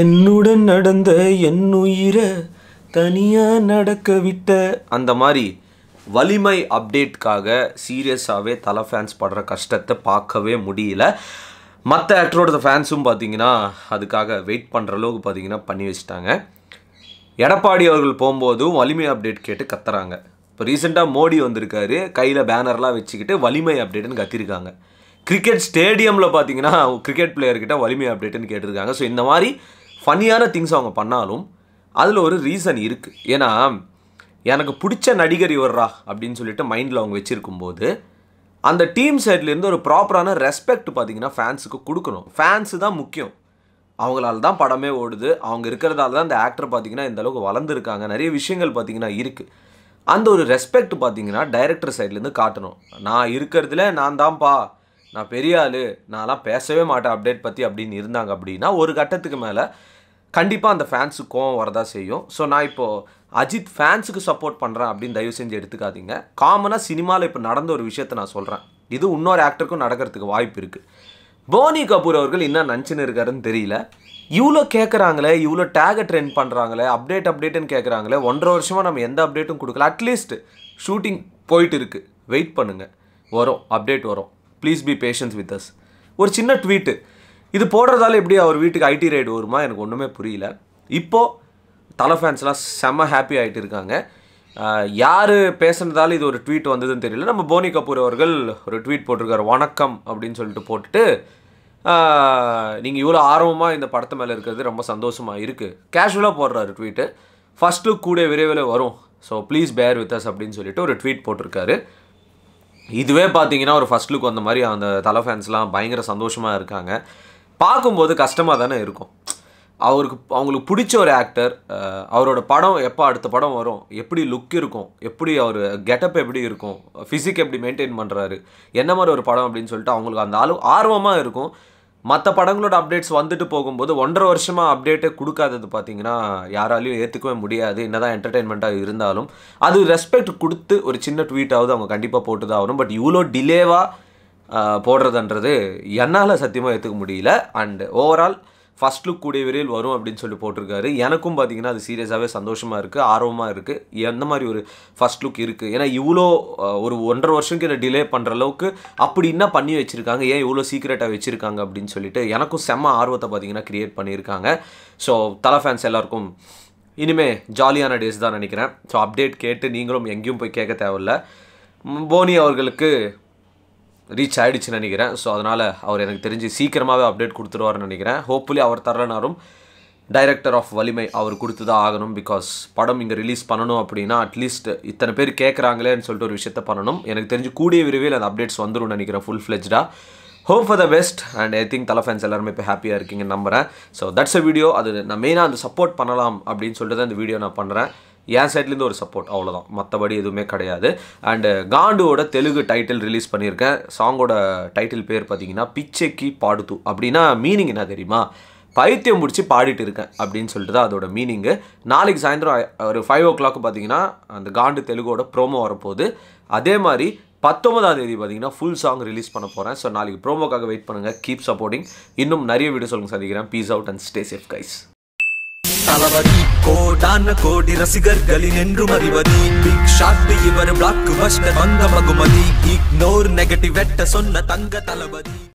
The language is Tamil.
என்னுடன் நடந்த என் உயிரை தனியாக நடக்க விட்ட அந்த மாதிரி வலிமை அப்டேட்காக சீரியஸாகவே தலை ஃபேன்ஸ் படுற கஷ்டத்தை பார்க்கவே முடியல மற்ற ஆக்டரோட ஃபேன்ஸும் பார்த்தீங்கன்னா அதுக்காக வெயிட் பண்ணுற அளவுக்கு பார்த்தீங்கன்னா பண்ணி வச்சுட்டாங்க எடப்பாடி அவர்கள் போகும்போதும் வலிமை அப்டேட் கேட்டு கத்துறாங்க இப்போ ரீசெண்டாக மோடி வந்திருக்காரு கையில் பேனர்லாம் வச்சுக்கிட்டு வலிமை அப்டேட்டுன்னு கத்திருக்காங்க கிரிக்கெட் ஸ்டேடியமில் பார்த்தீங்கன்னா கிரிக்கெட் பிளேயர்கிட்ட வலிமை அப்டேட்டுன்னு கேட்டிருக்காங்க ஸோ இந்த மாதிரி ஃபன்னியான திங்ஸ் அவங்க பண்ணாலும் அதில் ஒரு ரீசன் இருக்குது ஏன்னா எனக்கு பிடிச்ச நடிகர் இவர்ரா அப்படின்னு சொல்லிட்டு மைண்டில் அவங்க வச்சுருக்கும்போது அந்த டீம் சைட்லேருந்து ஒரு ப்ராப்பரான ரெஸ்பெக்ட் பார்த்தீங்கன்னா ஃபேன்ஸுக்கு கொடுக்கணும் ஃபேன்ஸு தான் முக்கியம் அவங்களால தான் படமே ஓடுது அவங்க இருக்கிறதால தான் இந்த ஆக்டர் பார்த்திங்கன்னா இந்த அளவுக்கு வளர்ந்துருக்காங்க நிறைய விஷயங்கள் பார்த்தீங்கன்னா இருக்குது அந்த ஒரு ரெஸ்பெக்ட் பார்த்தீங்கன்னா டைரக்டர் சைட்லேருந்து காட்டணும் நான் இருக்கிறதுல நான் தான்ப்பா நான் பெரிய ஆள் நான்லாம் பேசவே மாட்டேன் அப்டேட் பற்றி அப்படின்னு இருந்தாங்க அப்படின்னா ஒரு கட்டத்துக்கு மேலே கண்டிப்பாக அந்த ஃபேன்ஸுக்கு கோவம் வரதா செய்யும் ஸோ நான் இப்போது அஜித் ஃபேன்ஸுக்கு சப்போர்ட் பண்ணுறேன் அப்படின்னு தயவு செஞ்சு எடுத்துக்காதீங்க காமனாக சினிமாவில் இப்போ நடந்த ஒரு விஷயத்த நான் சொல்கிறேன் இது இன்னொரு ஆக்டருக்கும் நடக்கிறதுக்கு வாய்ப்பு இருக்குது போனி கபூர் அவர்கள் என்ன நஞ்சுன்னு இருக்காருன்னு தெரியல இவ்வளோ கேட்குறாங்களே இவ்வளோ டேகை ட்ரெண்ட் பண்ணுறாங்களே அப்டேட் அப்டேட்டுன்னு கேட்குறாங்களே ஒன்றரை வருஷமாக நம்ம எந்த அப்டேட்டும் கொடுக்கல அட்லீஸ்ட் ஷூட்டிங் போயிட்டு இருக்குது வெயிட் பண்ணுங்கள் வரும் அப்டேட் வரும் please be patience with us ஒரு சின்ன ட்வீட்டு இது போடுறதால எப்படி அவர் வீட்டுக்கு ஐடி ரைடு வருமா எனக்கு ஒன்றுமே புரியல இப்போது தலை ஃபேன்ஸ்லாம் செம்ம ஹாப்பி ஆகிட்டு இருக்காங்க யார் பேசுனதால இது ஒரு ட்வீட் வந்ததுன்னு தெரியல நம்ம போனி கபூர் அவர்கள் ஒரு ட்வீட் போட்டிருக்காரு வணக்கம் அப்படின்னு சொல்லிட்டு போட்டுட்டு நீங்கள் இவ்வளோ ஆர்வமாக இந்த படத்து மேலே இருக்கிறது ரொம்ப சந்தோஷமாக இருக்குது கேஷுவலாக போடுறாரு ட்வீட்டு ஃபஸ்ட்டு கூட விரைவில் வரும் so please bear with us அப்படின்னு சொல்லிட்டு ஒரு ட்வீட் போட்டிருக்காரு இதுவே பார்த்தீங்கன்னா ஒரு ஃபஸ்ட் லுக் வந்த மாதிரி அந்த தலை ஃபேன்ஸ்லாம் பயங்கர சந்தோஷமாக இருக்காங்க பார்க்கும்போது கஷ்டமாக தானே இருக்கும் அவருக்கு அவங்களுக்கு பிடிச்ச ஒரு ஆக்டர் அவரோட படம் எப்போ அடுத்த படம் வரும் எப்படி லுக் இருக்கும் எப்படி அவர் கெட்டப் எப்படி இருக்கும் ஃபிசிக் எப்படி மெயின்டைன் பண்ணுறாரு என்ன மாதிரி ஒரு படம் அப்படின்னு சொல்லிட்டு அவங்களுக்கு அந்த அளவு ஆர்வமாக இருக்கும் மற்ற படங்களோட அப்டேட்ஸ் வந்துட்டு போகும்போது ஒன்றரை வருஷமாக அப்டேட்டே கொடுக்காதது பார்த்தீங்கன்னா யாராலையும் ஏற்றுக்கவே முடியாது என்னதான் என்டர்டெயின்மெண்ட்டாக இருந்தாலும் அது ரெஸ்பெக்ட் கொடுத்து ஒரு சின்ன ட்வீட்டாவது அவங்க கண்டிப்பாக போட்டு தான் ஆகணும் பட் இவ்வளோ டிலேவாக போடுறதுன்றது என்னால் சத்தியமாக ஏற்றுக்க முடியல அண்டு ஓவரால் ஃபஸ்ட் லுக் கூடிய விரைவில் வரும் அப்படின்னு சொல்லி போட்டிருக்காரு எனக்கும் பார்த்தீங்கன்னா அது சீரியஸாகவே சந்தோஷமாக இருக்குது ஆர்வமாக இருக்குது எந்த மாதிரி ஒரு ஃபஸ்ட் லுக் இருக்குது ஏன்னா இவ்வளோ ஒரு ஒன்றரை வருஷம்க்கு கிட்ட டிலே பண்ணுற அளவுக்கு அப்படி என்ன பண்ணி வச்சுருக்காங்க ஏன் இவ்வளோ சீக்கிரட்டாக வச்சுருக்காங்க அப்படின்னு சொல்லிட்டு எனக்கும் செம்ம ஆர்வத்தை பார்த்தீங்கன்னா க்ரியேட் பண்ணியிருக்காங்க ஸோ தலை ஃபேன்ஸ் எல்லாருக்கும் இனிமேல் ஜாலியான டேஸ் தான் நினைக்கிறேன் ஸோ அப்டேட் கேட்டு நீங்களும் எங்கேயும் போய் கேட்க தேவையில்ல போனி அவர்களுக்கு ரீச் ஆகிடுச்சுன்னு நினைக்கிறேன் ஸோ அதனால் அவர் எனக்கு தெரிஞ்சு சீக்கிரமாகவே அப்டேட் கொடுத்துருவார்னு நினைக்கிறேன் ஹோப்ஃபுல்லி அவர் தரலனாரும் டைரக்டர் ஆஃப் வலிமை அவர் கொடுத்து தான் ஆகணும் பிகாஸ் படம் இங்கே ரிலீஸ் பண்ணணும் அப்படின்னா அட்லீஸ்ட் இத்தனை பேர் கேட்குறாங்களேன்னு சொல்லிட்டு ஒரு விஷயத்த பண்ணணும் எனக்கு தெரிஞ்சு கூடிய விரைவில் அந்த அப்டேட்ஸ் வந்துடும் நினைக்கிறேன் ஃபுல் ஃப்ளெஜ்டாக hope for the best and I think Thala fans எல்லாருமே இப்போ ஹாப்பியாக இருக்கீங்கன்னு நம்புகிறேன் ஸோ தட்ஸ் அ வீடியோ அது நான் மெயினாக அந்த சப்போர்ட் பண்ணலாம் அப்படின்னு சொல்லிட்டு தான் இந்த வீடியோ நான் பண்ணுறேன் என் சைட்லேருந்து ஒரு சப்போர்ட் அவ்வளோதான் மற்றபடி எதுவுமே கிடையாது அண்டு uh, காண்டுவோட தெலுங்கு டைட்டில் ரிலீஸ் பண்ணியிருக்கேன் சாங்கோட டைட்டில் பேர் பார்த்தீங்கன்னா பிச்சைக்கு பாடுத்து அப்படின்னா மீனிங் என்ன தெரியுமா பைத்தியம் முடிச்சு பாடிட்டு இருக்கேன் அப்படின்னு சொல்லிட்டு தான் அதோட மீனிங்கு நாளைக்கு சாயந்தரம் ஒரு ஃபைவ் ஓ கிளாக் பார்த்தீங்கன்னா அந்த காண்டு தெலுங்கோட ப்ரோமோ வரப்போகுது அதே மாதிரி பத்தொன்பதாம் தேதி பார்த்தீங்கன்னா ஃபுல் சாங் ரிலீஸ் பண்ண போகிறேன் ஸோ நாளைக்கு ப்ரோமோக்காக வெயிட் பண்ணுங்கள் கீப் சப்போர்ட்டிங் இன்னும் நிறைய வீடியோ சொல்லுங்கள் சந்திக்கிறேன் peace out and stay safe guys Thalapathy கோடான கோடி ரசிகர்களின் என்றும் அறிவதி பிக் ஷாட் இவர் பிளாக் பஸ்டர் வந்த மகுமதி இக்னோர் நெகட்டிவ் வெட்ட சொன்ன தங்க தளபதி